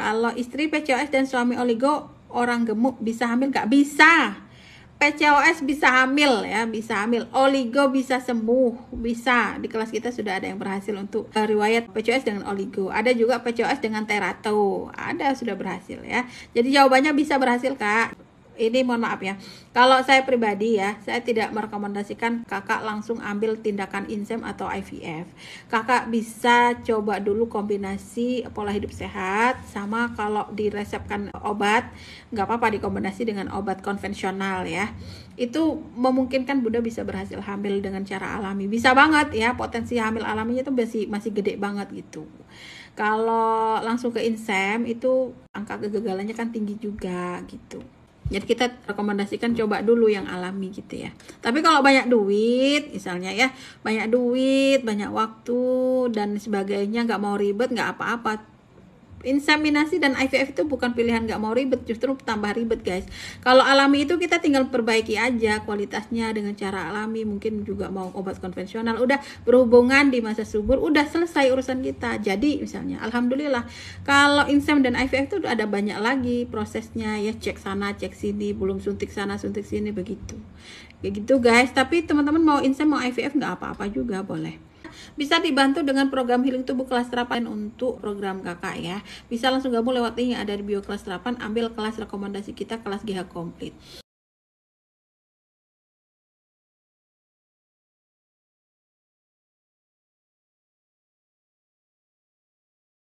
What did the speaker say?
Kalau istri PCOS dan suami oligo, orang gemuk bisa hamil nggak? Bisa. PCOS bisa hamil ya, bisa hamil. Oligo bisa sembuh, bisa. Di kelas kita sudah ada yang berhasil untuk eh, riwayat PCOS dengan oligo. Ada juga PCOS dengan terato, ada sudah berhasil ya. Jadi jawabannya bisa berhasil kak ini mohon maaf ya. Kalau saya pribadi ya, saya tidak merekomendasikan kakak langsung ambil tindakan insem atau IVF. Kakak bisa coba dulu kombinasi pola hidup sehat sama kalau diresepkan obat, nggak apa-apa dikombinasi dengan obat konvensional ya. Itu memungkinkan Bunda bisa berhasil hamil dengan cara alami. Bisa banget ya, potensi hamil alaminya itu masih masih gede banget gitu. Kalau langsung ke insem itu angka kegagalannya kan tinggi juga gitu. Jadi kita rekomendasikan coba dulu yang alami gitu ya. Tapi kalau banyak duit, misalnya ya, banyak duit, banyak waktu dan sebagainya, nggak mau ribet, nggak apa-apa, inseminasi dan IVF itu bukan pilihan nggak mau ribet justru tambah ribet guys kalau alami itu kita tinggal perbaiki aja kualitasnya dengan cara alami mungkin juga mau obat konvensional udah berhubungan di masa subur udah selesai urusan kita jadi misalnya alhamdulillah kalau insem dan IVF itu ada banyak lagi prosesnya ya cek sana cek sini belum suntik sana suntik sini begitu kayak gitu guys tapi teman-teman mau insem mau IVF nggak apa-apa juga boleh bisa dibantu dengan program healing tubuh kelas 8 untuk program kakak ya bisa langsung gabung lewat link yang ada di bio kelas 8 ambil kelas rekomendasi kita kelas GH komplit